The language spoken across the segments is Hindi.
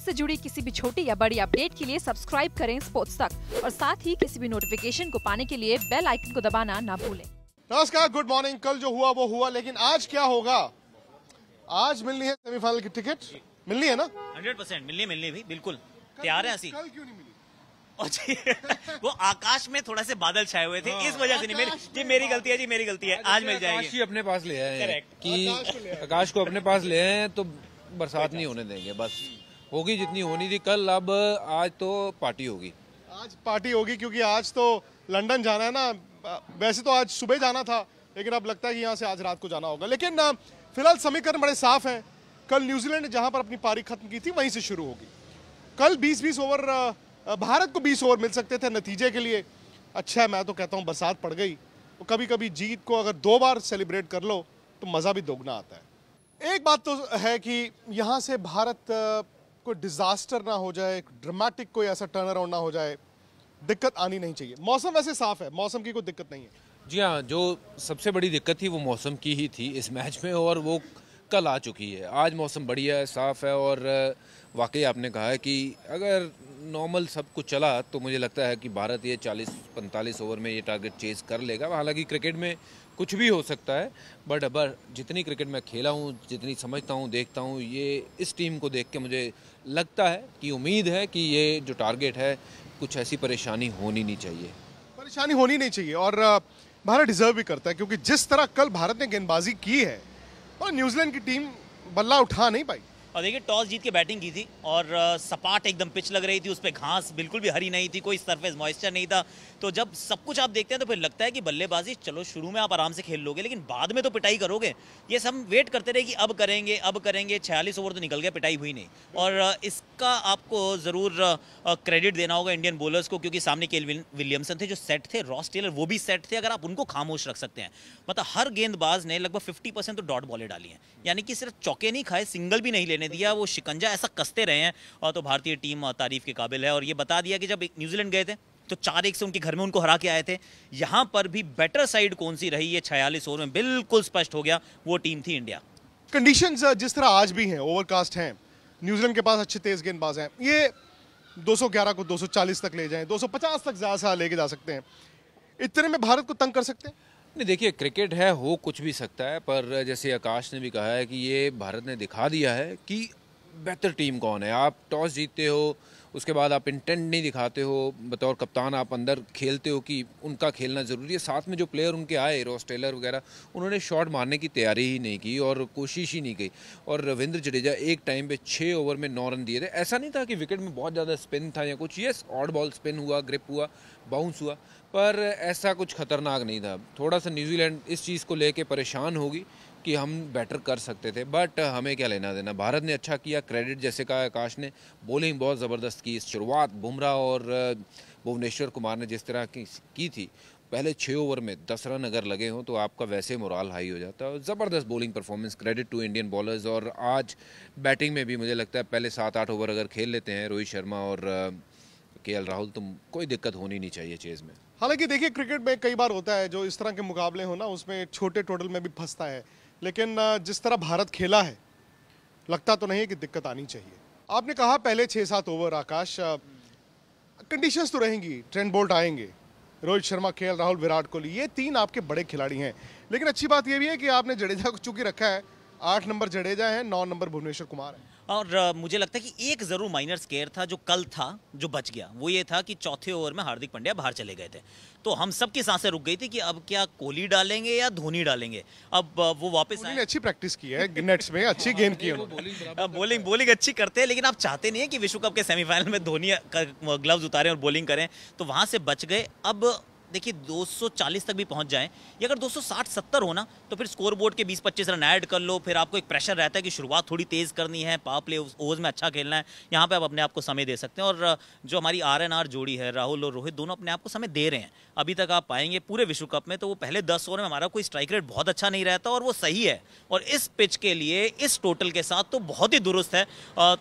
स्पोर्ट्स से जुड़ी किसी भी छोटी या बड़ी अपडेट के लिए सब्सक्राइब करें स्पोर्ट्स तक और साथ ही किसी भी नोटिफिकेशन को पाने के लिए बेल आइकन को दबाना ना भूलें नमस्कार गुड मॉर्निंग कल जो हुआ वो हुआ लेकिन आज क्या होगा आज मिलनी है सेमीफाइनल की टिकट मिलनी है ना हंड्रेड परसेंट मिलनी मिलनी भी बिल्कुल तैयार है ऐसी वो आकाश में थोड़ा से बादल छाए हुए थे इस वजह से नहीं मेरी जी मेरी गलती है जी मेरी गलती है आज मिल जाएगी अपने पास ले आए कि आकाश को अपने पास ले आए तो बरसात नहीं होने देंगे बस होगी जितनी होनी थी कल अब आज तो पार्टी होगी आज पार्टी होगी क्योंकि आज तो लंदन जाना है ना वैसे तो आज सुबह जाना था लेकिन अब लगता है कि यहाँ से आज रात को जाना होगा लेकिन फिलहाल समीकरण बड़े साफ हैं कल न्यूजीलैंड ने जहाँ पर अपनी पारी खत्म की थी वहीं से शुरू होगी कल 20-20 ओवर भारत को 20 ओवर मिल सकते थे नतीजे के लिए अच्छा है मैं तो कहता हूँ बरसात पड़ गई तो कभी कभी जीत को अगर दो बार सेलिब्रेट कर लो तो मज़ा भी दोगुना आता है एक बात तो है कि यहाँ से भारत कोई डिज़ास्टर ना हो जाए ड्रामेटिक कोई ऐसा टर्न अराउंड ना हो जाए दिक्कत आनी नहीं चाहिए मौसम वैसे साफ़ है मौसम की कोई दिक्कत नहीं है जी हाँ जो सबसे बड़ी दिक्कत थी वो मौसम की ही थी इस मैच में और वो कल आ चुकी है आज मौसम बढ़िया है साफ़ है और वाकई आपने कहा है कि अगर नॉर्मल सब कुछ चला तो मुझे लगता है कि भारत ये 40-45 ओवर में ये टारगेट चेज कर लेगा हालांकि क्रिकेट में कुछ भी हो सकता है बट अब जितनी क्रिकेट मैं खेला हूँ जितनी समझता हूँ देखता हूँ ये इस टीम को देख के मुझे लगता है कि उम्मीद है कि ये जो टारगेट है कुछ ऐसी परेशानी होनी नहीं चाहिए परेशानी होनी नहीं चाहिए और भारत डिजर्व भी करता है क्योंकि जिस तरह कल भारत ने गेंदबाजी की है और न्यूजीलैंड की टीम बल्ला उठा नहीं पाई और देखिए टॉस जीत के बैटिंग की थी और सपाट एकदम पिच लग रही थी उस पर घास बिल्कुल भी हरी नहीं थी कोई सरफेस मॉइस्चर नहीं था तो जब सब कुछ आप देखते हैं तो फिर लगता है कि बल्लेबाजी चलो शुरू में आप आराम से खेल लोगे लेकिन बाद में तो पिटाई करोगे ये सब वेट करते रहे कि अब करेंगे अब करेंगे छियालीस ओवर तो निकल गया पिटाई हुई नहीं और इसका आपको ज़रूर क्रेडिट देना होगा इंडियन बोलर्स को क्योंकि सामने केल विलियमसन थे जो सेट थे रॉस टेलर वो भी सेट थे अगर आप उनको खामोश रख सकते हैं मतलब हर गेंदबाज ने लगभग फिफ्टी तो डॉट बॉले डाली हैं यानी कि सिर्फ चौके नहीं खाए सिंगल भी नहीं देने दिया वो शिकंजा ऐसा कसते रहे हैं और तो भारतीय टीम तारीफ के काबिल है और ये बता दिया कि जब न्यूजीलैंड गए थे तो चार एक से उनके घर में उनको हरा के आए थे यहाँ पर भी बेटर साइड कौन सी रही है छियालीस ओवर में बिल्कुल स्पष्ट हो गया वो टीम थी इंडिया कंडीशन जिस तरह आज भी हैं ओवरकास्ट हैं न्यूजीलैंड के पास अच्छे तेज गेंदबाज हैं ये 211 को 240 तक ले जाएं 250 तक ज़्यादा से लेके जा सकते हैं इतने में भारत को तंग कर सकते हैं नहीं देखिए क्रिकेट है हो कुछ भी सकता है पर जैसे आकाश ने भी कहा है कि ये भारत ने दिखा दिया है कि बेहतर टीम कौन है आप टॉस जीतते हो उसके बाद आप इंटेंट नहीं दिखाते हो बतौर कप्तान आप अंदर खेलते हो कि उनका खेलना ज़रूरी है साथ में जो प्लेयर उनके आए रॉस टेलर वगैरह उन्होंने शॉट मारने की तैयारी ही नहीं की और कोशिश ही नहीं की और रविंद्र जडेजा एक टाइम पे छः ओवर में नौ रन दिए थे ऐसा नहीं था कि विकेट में बहुत ज़्यादा स्पिन था या कुछ येस ऑड बॉल स्पिन हुआ ग्रिप हुआ बाउंस हुआ पर ऐसा कुछ खतरनाक नहीं था थोड़ा सा न्यूजीलैंड इस चीज़ को लेकर परेशान होगी कि हम बेटर कर सकते थे बट हमें क्या लेना देना भारत ने अच्छा किया क्रेडिट जैसे कहा आकाश ने बॉलिंग बहुत ज़बरदस्त की शुरुआत बुमराह और भुवनेश्वर कुमार ने जिस तरह की, की थी पहले छः ओवर में दस रन अगर लगे हों तो आपका वैसे मोराल हाई हो जाता है ज़बरदस्त bowling performance credit to Indian bowlers और आज बैटिंग में भी मुझे लगता है पहले सात आठ ओवर अगर खेल लेते हैं रोहित शर्मा और के एल राहुल तो कोई दिक्कत होनी नहीं चाहिए चेज़ में हालांकि देखिए क्रिकेट में कई बार होता है जो इस तरह के मुकाबले हो ना उसमें छोटे टोटल में भी फंसता है लेकिन जिस तरह भारत खेला है लगता तो नहीं है कि दिक्कत आनी चाहिए आपने कहा पहले छः सात ओवर आकाश कंडीशंस तो रहेंगी ट्रेंड बोल्ट आएंगे रोहित शर्मा खेल राहुल विराट कोहली ये तीन आपके बड़े खिलाड़ी हैं लेकिन अच्छी बात यह भी है कि आपने जडेजा को चूंकि रखा है आठ नंबर जडेजा है नौ नंबर भुवनेश्वर कुमार है और मुझे लगता है कि एक ज़रूर माइनर स्केयर था जो कल था जो बच गया वो ये था कि चौथे ओवर में हार्दिक पांड्या बाहर चले गए थे तो हम सब की सांसें रुक गई थी कि अब क्या कोहली डालेंगे या धोनी डालेंगे अब वो वापस आए अच्छी प्रैक्टिस की है नेट्स में अच्छी गेंद की है बॉलिंग बॉलिंग अच्छी करते हैं लेकिन आप चाहते नहीं है कि विश्व कप के सेमीफाइनल में धोनी ग्लव्स उतारें और बॉलिंग करें तो वहाँ से बच गए अब देखिए 240 तक भी पहुंच जाए या अगर 260-70 हो ना तो फिर स्कोर बोर्ड के 20-25 रन ऐड कर लो फिर आपको एक प्रेशर रहता है कि शुरुआत थोड़ी तेज़ करनी है पाप प्ले ओवर्स में अच्छा खेलना है यहाँ पर आप अपने आप को समय दे सकते हैं और जो हमारी आर एन आर जोड़ी है राहुल और रोहित दोनों अपने आप को समय दे रहे हैं अभी तक आप पाएंगे पूरे विश्व कप में तो वो पहले दस ओवर में हमारा कोई स्ट्राइक रेट बहुत अच्छा नहीं रहता और वो सही है और इस पिच के लिए इस टोटल के साथ तो बहुत ही दुरुस्त है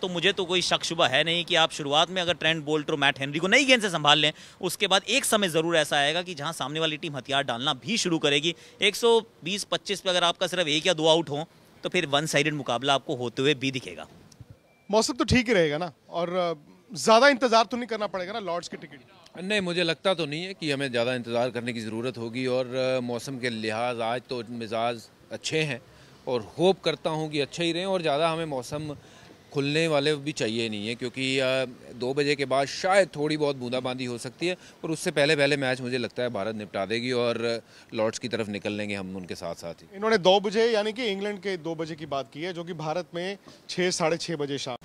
तो मुझे तो कोई शक शुबा है नहीं कि आप शुरुआत में अगर ट्रेंड बोल्ट मैट हेनरी को नई गेंद से संभाल लें उसके बाद एक समय ज़रूर ऐसा आएगा जाएगा कि जहां सामने वाली टीम हथियार डालना भी शुरू करेगी 120-25 पे अगर आपका सिर्फ एक या दो आउट हो तो फिर वन साइडेड मुकाबला आपको होते हुए भी दिखेगा मौसम तो ठीक ही रहेगा ना और ज़्यादा इंतज़ार तो नहीं करना पड़ेगा ना लॉर्ड्स की टिकट नहीं मुझे लगता तो नहीं है कि हमें ज़्यादा इंतज़ार करने की ज़रूरत होगी और मौसम के लिहाज आज तो मिजाज अच्छे हैं और होप करता हूँ कि अच्छे ही रहें और ज़्यादा हमें मौसम खुलने वाले भी चाहिए नहीं है क्योंकि दो बजे के बाद शायद थोड़ी बहुत बूंदाबांदी हो सकती है और उससे पहले पहले मैच मुझे लगता है भारत निपटा देगी और लॉर्ड्स की तरफ निकल लेंगे हम उनके साथ साथ ही इन्होंने दो बजे यानी कि इंग्लैंड के दो बजे की बात की है जो कि भारत में छः साढ़े छः बजे शाम